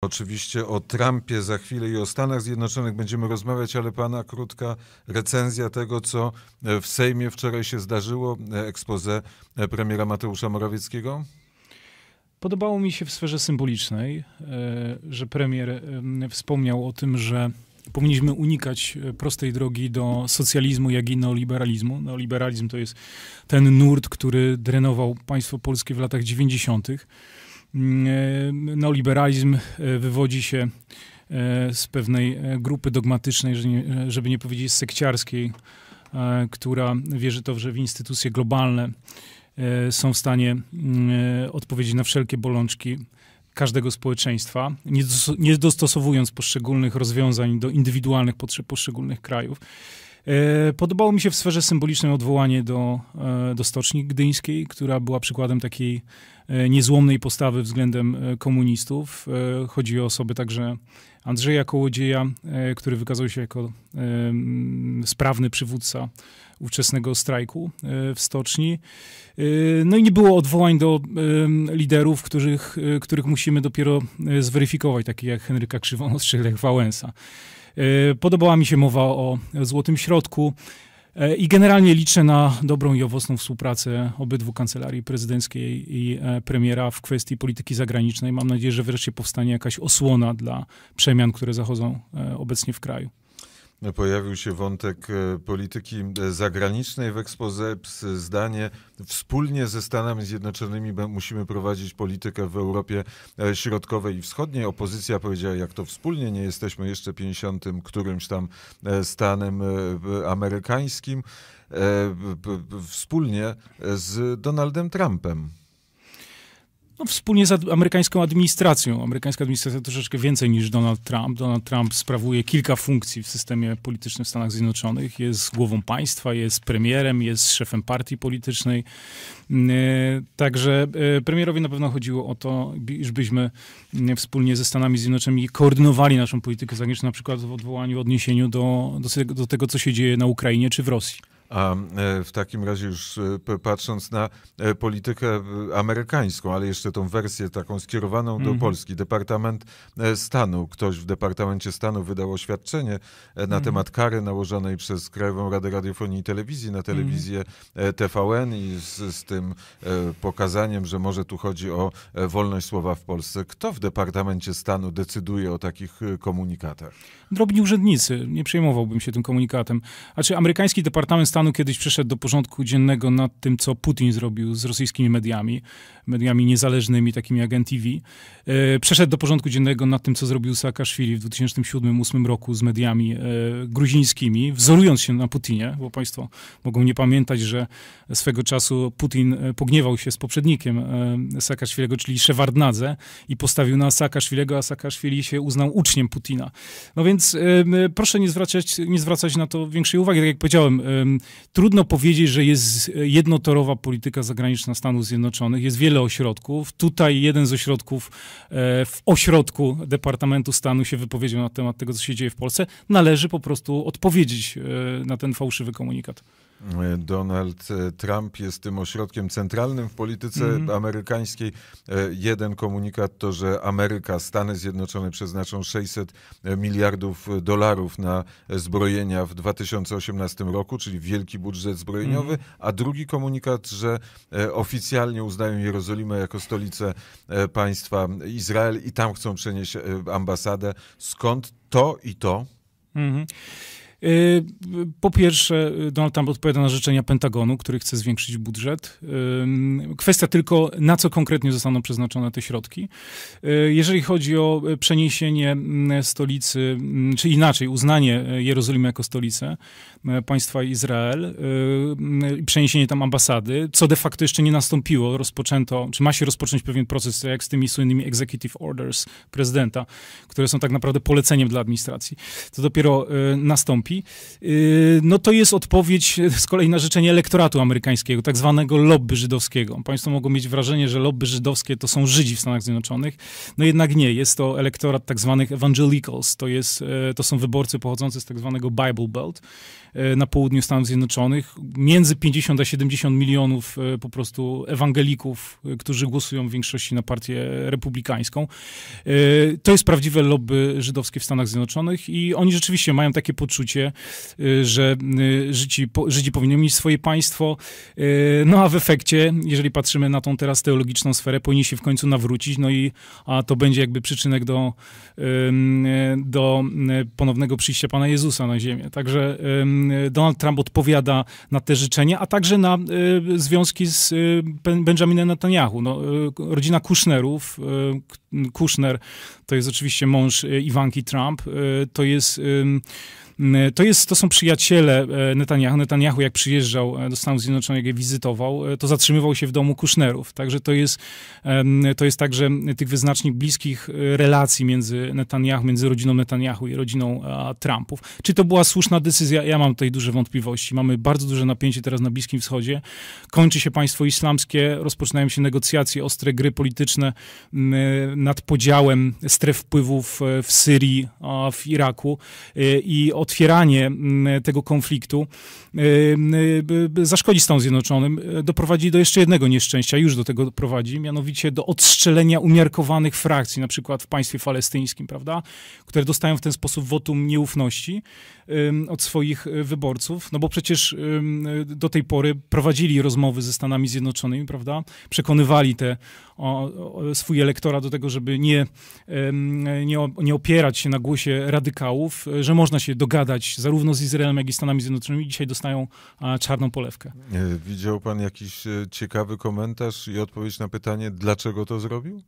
Oczywiście o Trumpie za chwilę i o Stanach Zjednoczonych będziemy rozmawiać, ale pana krótka recenzja tego, co e, w Sejmie wczoraj się zdarzyło, ekspoze e, premiera Mateusza Morawieckiego? Podobało mi się w sferze symbolicznej, e, że premier wspomniał o tym, że powinniśmy unikać prostej drogi do socjalizmu, jak i neoliberalizmu. Neoliberalizm to jest ten nurt, który drenował państwo polskie w latach 90. Mm, e, neoliberalizm e, wywodzi się e, z pewnej grupy dogmatycznej, żeby nie powiedzieć sekciarskiej, która wierzy to, że w instytucje globalne są w stanie mm, odpowiedzieć na wszelkie bolączki każdego społeczeństwa, nie dostosowując poszczególnych rozwiązań do indywidualnych potrzeb poszczególnych krajów. E, podobało mi się w sferze symbolicznej odwołanie do, e, do Stoczni Gdyńskiej, która była przykładem takiej e, niezłomnej postawy względem komunistów. Chodzi o osoby także Andrzeja Kołodzieja, który wykazał się jako sprawny przywódca ówczesnego strajku w stoczni. No i nie było odwołań do liderów, których, których musimy dopiero zweryfikować, takich jak Henryka Krzywonos czy Lech Wałęsa. E, podobała mi się mowa o złotym środku. E, I generalnie liczę na dobrą i owocną współpracę obydwu kancelarii prezydenckiej i e, premiera w kwestii polityki zagranicznej. Mam nadzieję, że wreszcie powstanie jakaś osłona dla przemian, które zachodzą obecnie w kraju. Pojawił się wątek e, polityki e, zagranicznej w ekspoze. Zdanie wspólnie ze Stanami Zjednoczonymi musimy prowadzić politykę w Europie e, Środkowej i Wschodniej. Opozycja powiedziała, jak to wspólnie, nie jesteśmy jeszcze 50 którymś tam stanem amerykańskim. Wspólnie z Donaldem Trumpem no, wspólnie z amerykańską administracją. Amerykańska administracja troszeczkę więcej niż Donald Trump. Donald Trump sprawuje kilka funkcji w systemie politycznym w Stanach Zjednoczonych. Jest głową państwa, jest premierem, jest szefem partii politycznej. Mm, e, także e, premierowi na pewno chodziło o to, żebyśmy mm, wspólnie ze Stanami Zjednoczonymi koordynowali naszą politykę zagraniczną, na przykład w odwołaniu, w odniesieniu do, do tego, co się dzieje na Ukrainie czy w Rosji. A e, w takim razie już e, patrząc na e, politykę amerykańską, ale jeszcze tą wersję taką skierowaną do mhm. Polski, Departament Stanu, ktoś w Departamencie Stanu wydał oświadczenie na mhm. temat kary nałożonej przez Krajową Radę Radiofonii i Telewizji na telewizję mhm. TVN i z, z tym pokazaniem, że może tu chodzi o wolność słowa w Polsce. Kto w Departamencie Stanu decyduje o takich komunikatach? Drobni urzędnicy. Nie przejmowałbym się tym komunikatem. A czy amerykański Departament Stanu Pakistanu kiedyś przeszedł do porządku dziennego nad tym, co Putin zrobił z rosyjskimi mediami, mediami niezależnymi, takimi jak NTV. E, przeszedł do porządku dziennego nad tym, co zrobił Saakaszwili w 2007-2008 roku z mediami e, gruzińskimi, wzorując się na Putinie, bo państwo mogą nie pamiętać, że swego czasu Putin e, pogniewał się z poprzednikiem Saakaszwilego, czyli Szewardnadze i postawił na Saakaszwilego, a Saakaszwili się uznał uczniem Putina. No więc proszę nie zwracać, nie zwracać na to większej uwagi. Tak jak powiedziałem, trudno powiedzieć, że jest jednotorowa polityka zagraniczna Stanów Zjednoczonych. Jest wiele ośrodków. Tutaj jeden z ośrodków e, w ośrodku Departamentu Stanu się wypowiedział na temat tego, co się dzieje w Polsce. Należy po prostu odpowiedzieć e, na ten fałszywy komunikat. Donald e, Trump jest tym ośrodkiem centralnym w polityce mm. amerykańskiej. E, jeden komunikat to, że Ameryka, Stany Zjednoczone przeznaczą 600 e, miliardów dolarów na zbrojenia w 2018 roku, czyli wielki budżet zbrojeniowy, mm. a drugi komunikat, że oficjalnie uznają Jerozolimę jako stolicę państwa Izrael i tam chcą przenieść ambasadę. Skąd to i to? Mm -hmm. Y, po pierwsze, y, Donald Trump odpowiada na życzenia Pentagonu, który chce zwiększyć budżet. Y, kwestia tylko, na co konkretnie zostaną przeznaczone te środki. Jeżeli chodzi o przeniesienie mm, stolicy, mm, czy inaczej, uznanie Jerozolimy jako stolicę państwa Izrael, mm, przeniesienie tam ambasady, co de facto jeszcze nie nastąpiło, rozpoczęto, czy ma się rozpocząć pewien proces, tak jak z tymi słynnymi executive orders prezydenta, które są tak naprawdę poleceniem dla administracji. To dopiero nastąpi. Y, no to jest odpowiedź y, z kolei na życzenie elektoratu amerykańskiego, tak zwanego lobby żydowskiego. Państwo mogą mieć wrażenie, że lobby żydowskie to są Żydzi w Stanach Zjednoczonych, no jednak nie, jest to elektorat tak zwanych evangelicals, to, jest, y, to są wyborcy pochodzący z tak zwanego Bible Belt na południu Stanów Zjednoczonych, między 50 a 70 milionów po prostu ewangelików, którzy głosują w większości na partię republikańską. To jest prawdziwe lobby żydowskie w Stanach Zjednoczonych i oni rzeczywiście mają takie poczucie, Y, że y, Żydzi, Żydzi powinni mieć swoje państwo. Y, no a w efekcie, jeżeli patrzymy na tą teraz teologiczną sferę, powinni się w końcu nawrócić, no i a to będzie jakby przyczynek do, do ponownego przyjścia Pana Jezusa na ziemię. Także Donald Trump odpowiada na te życzenia, a także na związki z Benjaminem Netanyahu. No, rodzina Kushnerów, Kushner to jest oczywiście mąż Iwanki Trump, to jest E, to, jest, to są przyjaciele e, Netanyahu. Netanyahu, jak przyjeżdżał e, do Stanów Zjednoczonych, jak je wizytował, to zatrzymywał się w domu Kushnerów. Także to jest, to jest także tych wyznacznik bliskich relacji między Netanyahu, między rodziną Netanyahu i rodziną Trumpów. Czy to była słuszna decyzja? Ja mam tutaj duże wątpliwości. Mamy bardzo duże napięcie teraz na Bliskim Wschodzie. Kończy się państwo islamskie, rozpoczynają się negocjacje, ostre gry polityczne nad podziałem stref wpływów w Syrii, w Iraku i o otwieranie mm, tego konfliktu y, y, y, zaszkodzi Stanom Zjednoczonym, doprowadzi do jeszcze jednego nieszczęścia, już do tego doprowadzi, mianowicie do odstrzelenia umiarkowanych frakcji, na przykład w państwie palestyńskim, prawda, które dostają w ten sposób wotum nieufności od swoich wyborców, no bo przecież do tej pory prowadzili rozmowy ze Stanami Zjednoczonymi, prawda, przekonywali te, o, o, swój elektora do tego, żeby nie, nie, nie opierać się na głosie radykałów, że można się dogadać gadać zarówno z Izraelem, jak i Stanami Zjednoczonymi, dzisiaj dostają czarną polewkę. E, widział pan jakiś e, ciekawy komentarz i odpowiedź na pytanie, dlaczego to zrobił?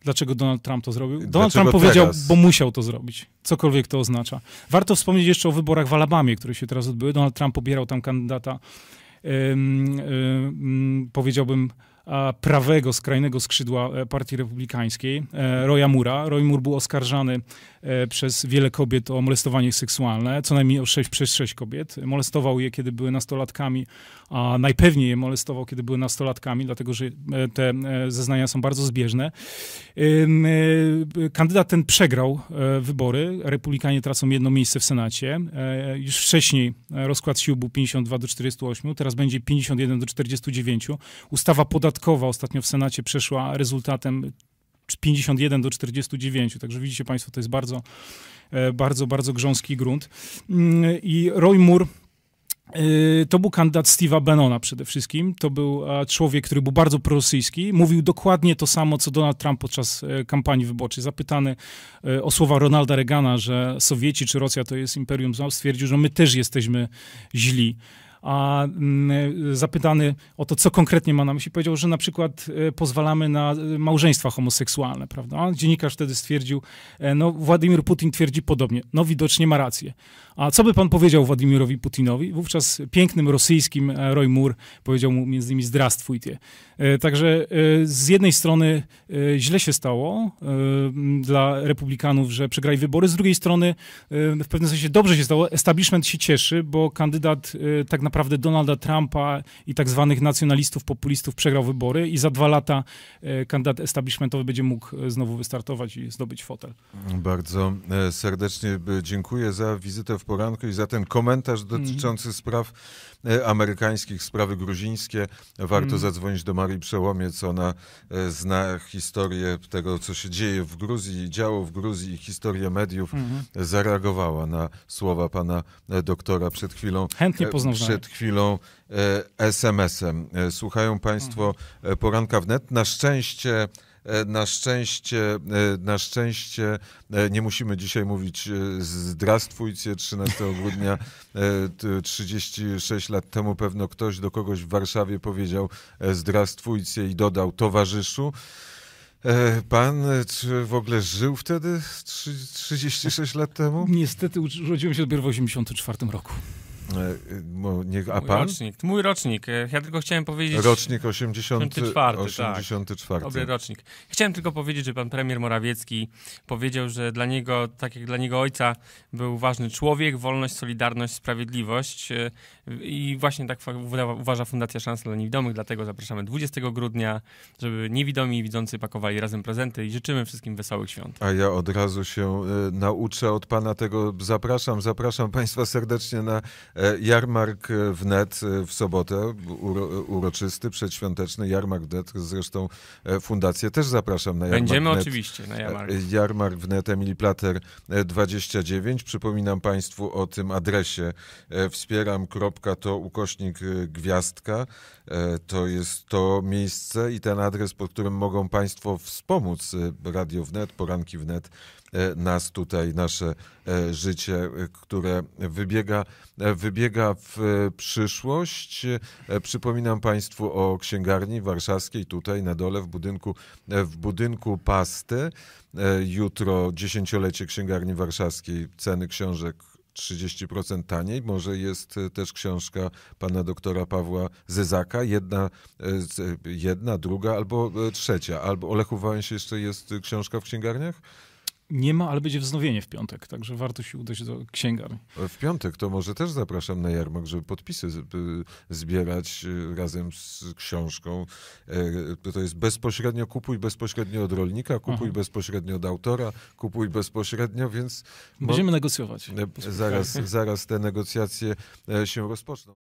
Dlaczego Donald Trump to zrobił? Donald Dlaczego Trump powiedział, teraz? bo musiał to zrobić, cokolwiek to oznacza. Warto wspomnieć jeszcze o wyborach w Alabamie, które się teraz odbyły. Donald Trump pobierał tam kandydata, powiedziałbym, prawego, skrajnego skrzydła e, partii republikańskiej, Roya Mura. Roy Moore był oskarżany E, przez wiele kobiet o molestowanie seksualne, co najmniej o 6 przez 6 kobiet. Molestował je, kiedy były nastolatkami, a najpewniej je molestował, kiedy były nastolatkami, dlatego że e, te e, zeznania są bardzo zbieżne. Kandydat ten przegrał wybory. Republikanie tracą jedno miejsce w Senacie. Już wcześniej rozkład sił był 52 do 48, teraz będzie 51 do 49. Ustawa podatkowa ostatnio w Senacie przeszła rezultatem 51 do 49. Także widzicie Państwo, to jest bardzo, e, bardzo, bardzo grząski grunt. Mm, I Roy Moore. E, to był kandydat Steve'a Bannona przede wszystkim. To był e, człowiek, który był bardzo prorosyjski. Mówił dokładnie to samo, co Donald Trump podczas kampanii wyborczej. Zapytany o słowa Ronalda Reagana, że Sowieci czy Rosja to jest imperium zła, stwierdził, że my też jesteśmy źli a mm, e, zapytany o to, co konkretnie ma na myśli, powiedział, że na przykład e, pozwalamy na e, małżeństwa homoseksualne, prawda? Dziennikarz wtedy stwierdził, no Władimir Putin twierdzi podobnie, no widocznie ma rację. A co by pan powiedział Władimirowi Putinowi? Wówczas pięknym rosyjskim Roy Moore powiedział mu między innymi zdrastwujcie. Także z jednej strony źle się stało dla republikanów, że przegrali wybory, z drugiej strony w pewnym sensie dobrze się stało, establishment się cieszy, bo kandydat tak naprawdę naprawdę Donalda Trumpa i tak zwanych nacjonalistów, populistów przegrał wybory i za dwa lata e, kandydat establishmentowy będzie mógł e, znowu wystartować i zdobyć fotel. Bardzo e, serdecznie dziękuję za wizytę w poranku i za ten komentarz mhm. dotyczący mm. spraw amerykańskich, sprawy gruzińskie. Warto mm. zadzwonić do Marii Przełomiec. Ona zna historię tego, co się dzieje w Gruzji, działo w Gruzji i historię mediów. Mm. Zareagowała na słowa pana doktora przed chwilą. Chętnie poznam. Przed przed chwilą e, SMS-em. E, słuchają Państwo e, poranka wnet. Na szczęście. Na szczęście, na szczęście nie musimy dzisiaj mówić zdrastwujcie 13 grudnia 36 lat temu pewno ktoś do kogoś w Warszawie powiedział zdrastwujcie i dodał towarzyszu. Pan czy w ogóle żył wtedy 36 lat temu? Niestety urodziłem się dopiero w 1984 roku. E, e, nie, a mój pan? rocznik, mój rocznik. E, ja tylko chciałem powiedzieć... Rocznik 84, 84. Tak. Dobry rocznik. Chciałem tylko powiedzieć, że pan premier Morawiecki powiedział, że dla niego, tak jak dla niego ojca, był ważny człowiek, wolność, solidarność, sprawiedliwość i właśnie tak uważa Fundacja Szans dla Niewidomych, dlatego zapraszamy 20 grudnia, żeby niewidomi i widzący pakowali razem prezenty i życzymy wszystkim wesołych świąt. A ja od razu się nauczę od pana tego. Zapraszam, zapraszam państwa serdecznie na E, jarmark e, wnet e, w sobotę, uroczysty, przedświąteczny jarmark wnet. Zresztą fundację też zapraszam na jarmark Będziemy wnet. oczywiście na jarmark. Jarmark wnet Emily Plater 29. Przypominam Państwu o tym adresie wspieram.to ukośnik gwiazdka. To jest to miejsce i ten adres, pod którym mogą Państwo wspomóc Radio Wnet, Poranki Wnet, nas tutaj, nasze życie, które wybiega w wybiega w e, przyszłość. E, przypominam Państwu o księgarni warszawskiej tutaj na dole w budynku, e, w budynku Pasty. Jutro dziesięciolecie księgarni warszawskiej. Ceny książek 30% taniej. Może jest też książka pana doktora Pawła Zezaka, jedna, jedna druga albo trzecia. Albo o Lechu Wałęsie jeszcze jest książka w księgarniach? nie ma, ale będzie wznowienie w piątek, także warto się udać do księgarni. W piątek to może też zapraszam na jarmark, żeby podpisy zbierać y, razem z książką. E, to jest bezpośrednio kupuj bezpośrednio od rolnika, kupuj Aha. bezpośrednio od autora, kupuj bezpośrednio, więc... Będziemy negocjować. Zaraz, zaraz te negocjacje e, się rozpoczną.